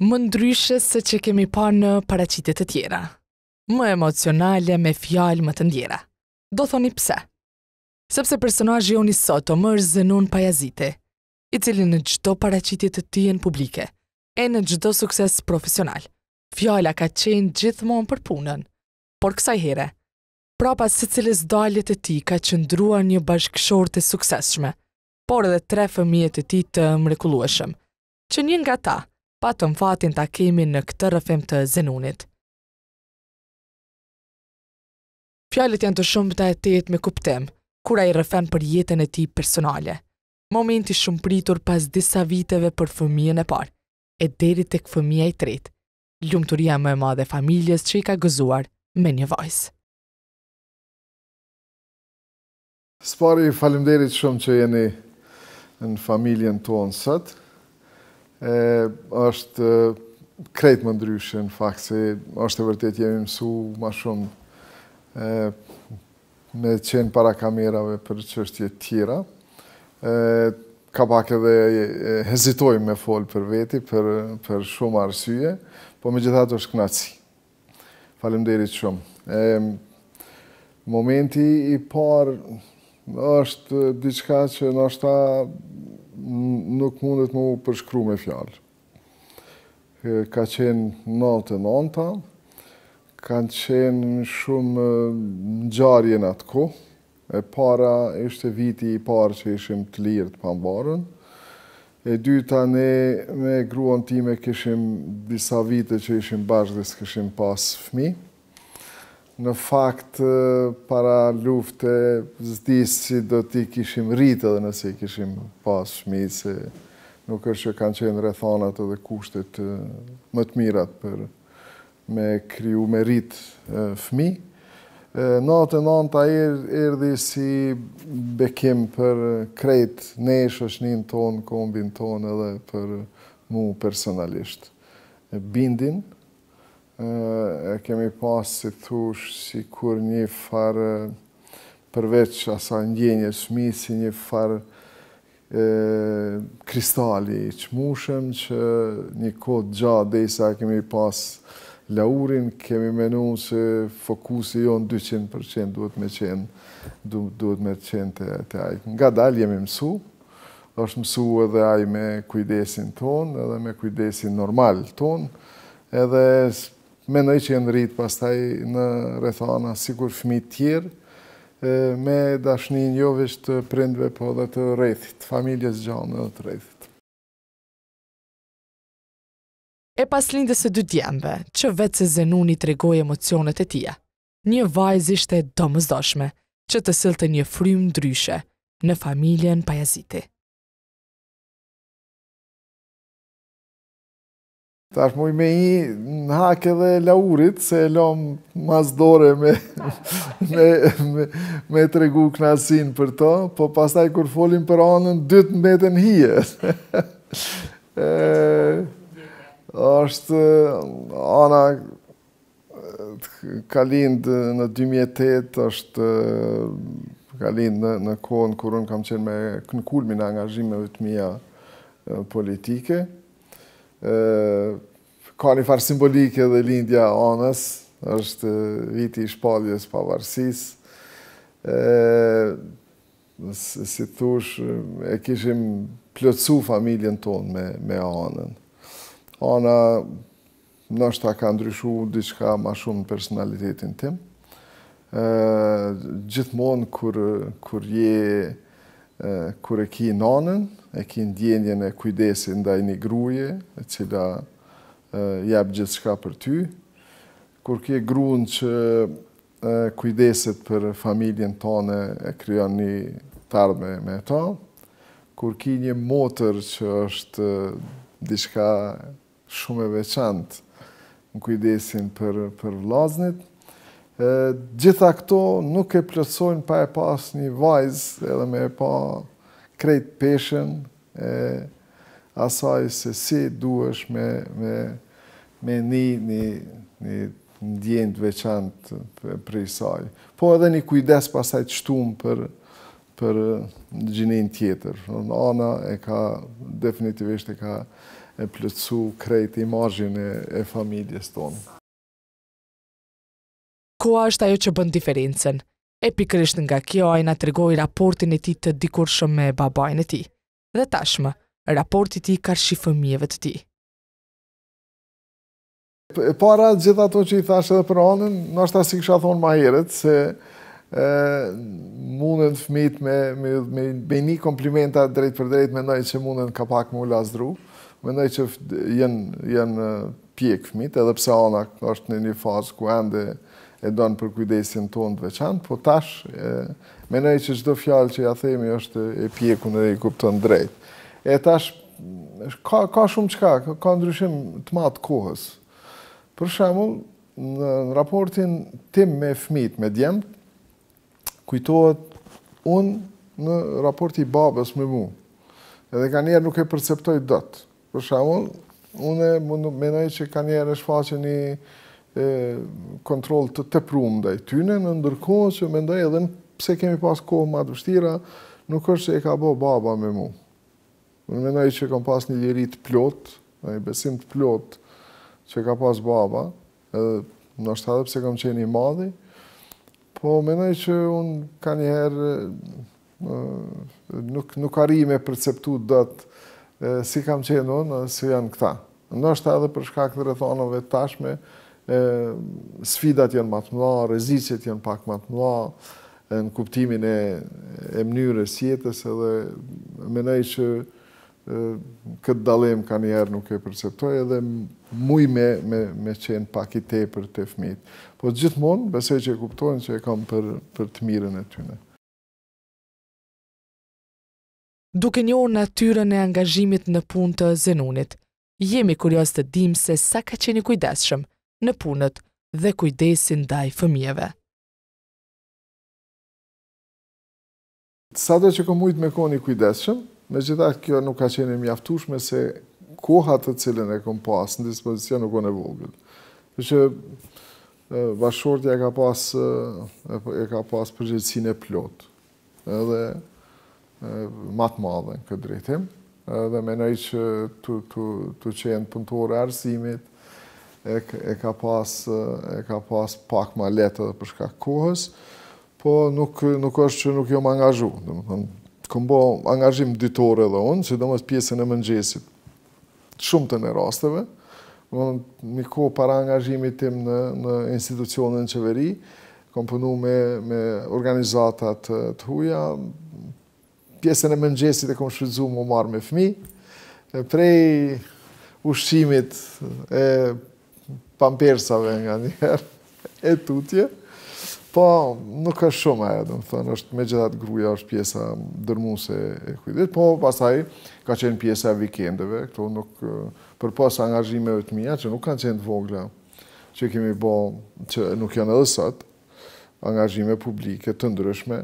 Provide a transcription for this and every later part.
më ndryshe se që kemi pa në paracitit të tjera. Më emocionale me fjalë më të ndjera. Do thoni pse? Sepse personajë jo një sot o mërë zënun pajazite, i cili në gjdo paracitit të në publike, e në gjdo sukses profesional. Fjala ka qenë gjithmonë për punën, por kësaj here, prapa se cilës daljet e ti ka qëndrua një bashkëshor të sukseshme, por edhe tre fëmijet e ti të mrekulueshëm, që njën nga ta – patëm fatin takimin në këtë rëfim të zenunit. Fjallet janë të shumë të etet me kuptem, kura i rëfen për jetën e ti personale. Momenti shumë pritur pas disa viteve për fëmijën e parë, e deri të këfëmija i tretë, ljumëturia më e madhe familjes që i ka gëzuar me një vajzë. Spari, falimderit shumë që jeni në familjen tonë sëtë është krejtë më ndryshë në fakt, se është e vërtet jemi mësu ma shumë me qenë para kamerave për qështje tjera. Ka pak edhe hezitoj me folë për veti, për shumë arsye, po me gjithatë është knaci. Falem derit shumë. Momenti i parë është diçka që nështë ta nuk mundet më përshkru me fjalë. Ka qenë natë e nanta, kanë qenë shumë njarje në atë ko, e para ishte viti i parë që ishim të lirë të pambarën, e dyta ne me gruan time këshim disa vite që ishim bashkë dhe së këshim pas fmi, Në fakt, para lufte, zdisë si do t'i kishim rritë edhe nësi kishim pas shmitë, se nuk është që kanë qenë rethanat edhe kushtet më të mirat për me kryu me rritë fmi. Në atë në er, erdi si bekim për krejt neshë është njën tonë, kombin tonë edhe për mu personalisht bindin, e kemi pasë si thush si kur një farë përveç asa ndjenje shmi si një farë kristali i qmushëm që një kodë gjatë dhe kemi pas laurin, kemi menu se fokusi jo 200% duhet me qenë duhet me qenë të ajtë. Nga dalë jemi mësu, është mësu edhe ajtë me kujdesin ton edhe me kujdesin normal ton edhe mendoj që janë rritë pastaj në rrethana sikur fëmijë të tjerë me dashnin një vetë të prindve po dhe të rrethit, familjes gjanë dhe të rrethit. E pas lindës së dy djemve, që vetë se Zenuni të regoj emocionet e tia, një vajz ishte domëzdoshme, që të silte një frymë ndryshe në familjen pajaziti. Ta është muj me i në hake dhe laurit, se e lom mazdore me, me, me, me të regu knasin për to, po pastaj kur folim për anën, dytë mbeten hije. është ana ka lindë në 2008, është ka lindë në, në kohën kërën kam qenë me në kulmin angazhimeve të mija politike, ka një farë simbolike dhe lindja anës, është viti i shpadjes pavarësis. Si thush, e kishim plëcu familjen tonë me anën. Ana nështë ta ka ndryshu diçka ma shumë personalitetin tim. Gjithmonë, kur je kur e ki nanën, e ki ndjenjen e kujdesin nda i një gruje, e cila jep gjithë shka për ty, kur ki e grunë që kujdeset kujdesit për familjen tane e kryon një tarme me ta, kur ki një motër që është diçka shumë e veçantë në kujdesin për, për vlaznit, gjitha këto nuk e plëtsojnë pa e pas një vajzë edhe me e pa krejt peshen asaj se si duesh me një një ndjenë të veçantë për i saj. Po edhe një kujdes pasaj të shtumë për për gjinin tjetër. Ana e ka, definitivisht e ka e plëcu krejt i e familjes tonë koha është ajo që bën diferencen. E pikrisht nga kjo ajna të regoj raportin e ti të dikur shumë me babajnë e ti. Dhe tashmë, raporti ti kërshi fëmijëve të ti. Para gjitha të që i thashe dhe për anën, nështë është si shë a thonë ma heret, se mundën të fmit me një komplimenta drejt për drejt, me nëjë që mundën ka pak më lasdru, me nëjë që jenë pjek fmit, edhe pse ana është në një fazë ku endë e donë për kujdesin tonë të veçantë, po tash, menoj që gjdo fjallë që ja themi është e pjekun edhe i kupton drejt. E tash, ka, ka shumë qka, ka, ndryshim të matë kohës. Për shemull, në, raportin tim me fmit, me djemë, kujtohet unë në raporti babës me mu. Edhe ka njerë nuk e perceptoj dëtë. Për shemull, unë menoj që ka njerë është shfaqe një e, kontrol të prumë dhe i tyne, në ndërkohë që me ndaj edhe në pse kemi pas kohë ma të vështira, nuk është që e ka bo baba me mu. Në me ndaj që kam pas një liri të plot, në besim të plot që ka pas baba, edhe në është edhe pse kam qeni madhi, po me ndaj që unë ka njëherë nuk, nuk arri me perceptu datë si kam qenë unë, si janë këta. Në është edhe për shkak të rëthonove tashme, sfidat janë më të mëdha, janë pak më të mëdha në kuptimin e, e mënyrës jetës edhe mendoj që këtë dalem kanë njerë nuk e perceptoj edhe muj me, me, me qenë pak i te për të fmit. Po gjithmonë, besoj që e kuptojnë që e kam për, për të mirën e tyne. Duke një orë natyren e angazhimit në punë të zenunit, jemi kurios të dim se sa ka qeni kujdeshëm, në punët dhe kujdesin ndaj fëmijëve. Sa që kom ujtë me koni kujdeshëm, me gjitha kjo nuk ka qeni mjaftushme se koha të cilën e kom pas në dispozicija nuk kone vogël. Dhe që bashkëshortja e ka pas, e ka pas përgjithsin e plot, edhe matë madhe në këtë drejtim, edhe menaj që të, të, të qenë pëntore arsimit, e, e ka pas e ka pas pak më lehtë dhe për shkak kohës, po nuk nuk është që nuk jo më domethënë kam bo angazhim ditor edhe unë, sidomos pjesën e mëngjesit. Shumë të në rasteve, domethënë mi ko para angazhimit tim në në institucionin qeveri, kom punu me, me organizatat të huja, pjesën e mëngjesit e kom shfridzu më marrë me fmi, prej ushqimit e pampersave nga njerë, e tutje. Po, nuk është shumë e, dhe më thënë, është me gjithat gruja, është pjesa dërmuse e kujdit, po pasaj ka qenë pjesa vikendeve, këto nuk, për pas angazhimeve të mija, që nuk kanë qenë të vogla, që kemi bo, që nuk janë edhe sot, angazhime publike të ndryshme,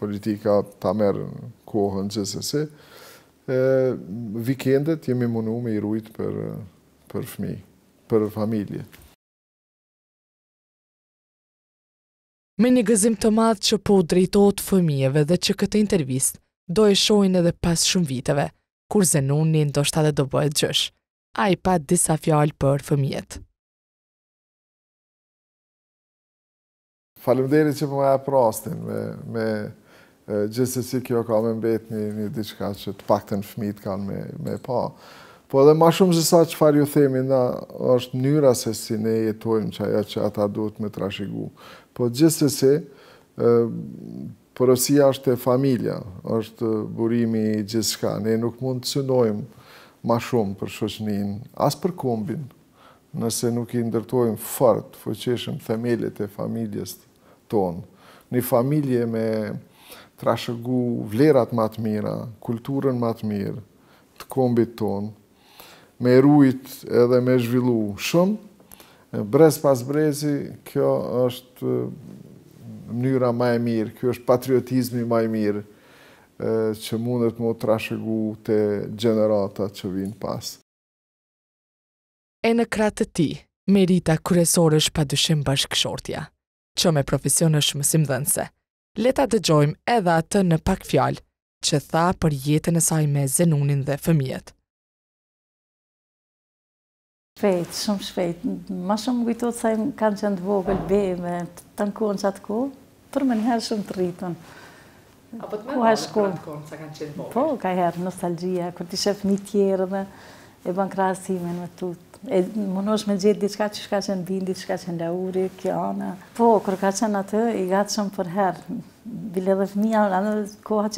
politika ta merë kohën se, vikendet jemi munu me i rujtë për, për fmi për familje. Me një gëzim të madhë që po drejtojtë fëmijeve dhe që këtë intervjist do e shojnë edhe pas shumë viteve, kur zenun një ndo shtate do bëhet gjësh. A i pat disa fjallë për fëmijet. Falemderi që përma po e prastin me gjithës e si kjo ka me mbet një diçka që të pak të në fëmijet kanë me pa. Po edhe ma shumë se sa qëfar ju themi, na është njëra se si ne jetojmë që aja që ata duhet me trashigu. Po gjithë se se, përësia është e familja, është burimi i gjithë shka. Ne nuk mund të synojmë ma shumë për shoqnin, asë për kombin, nëse nuk i ndërtojmë fërt, fëqeshëm themelit e familjes tonë. Një familje me trashëgu vlerat matë mira, kulturën matë mirë, të kombit tonë, me rujt edhe me zhvillu shumë. Brez pas brezi, kjo është mënyra ma e mirë, kjo është patriotizmi ma e mirë, që mundet më të rashëgu të generata që vinë pas. E në kratë të ti, Merita kërësorë është pa dëshim bashkëshortja, që me profesion është mësim dhënëse. Leta dëgjojmë edhe atë në pak fjalë, që tha për jetën e saj me zenunin dhe fëmijet. Shpejt, shumë shpejt. Ma shumë më gujtot sa im kanë qenë të vogël, bejme, të në kohën që atë kohë, për me njëherë shumë të rritën. Apo të me në kratë kohën sa kanë qenë vogël? Po, ka herë nostalgia, kur ti shef një tjerë dhe e ban krasimin me tutë, E mënosh me gjithë diçka që shka qenë bindi, që shka qenë lauri, kjo anë. Po, kur ka qenë atë, i gatë shumë për herë. Bile dhe fëmija, anë koha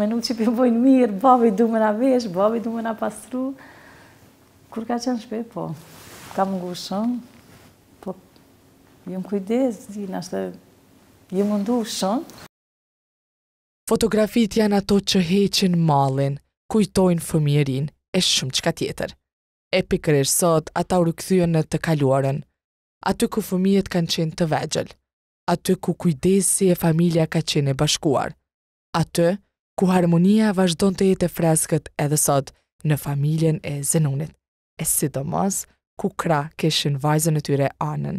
menu që përbojnë mirë, babi du me na vesh, babi du me na pastru. Kur ka qenë shpe, po. Kam ngu shumë, po jem kujdes, di nështë, jem ndu shumë. Fotografit janë ato që heqin malin, kujtojnë fëmjerin, e shumë qka tjetër. E pikërish sot, ata u rukëthyën në të kaluarën, aty ku fëmijet kanë qenë të vegjël, aty ku kujdesi e familja ka qenë e bashkuar, aty ku harmonia vazhdon të jetë e freskët edhe sot në familjen e zenunit e sidomos ku kra kishin vajzën e tyre anën.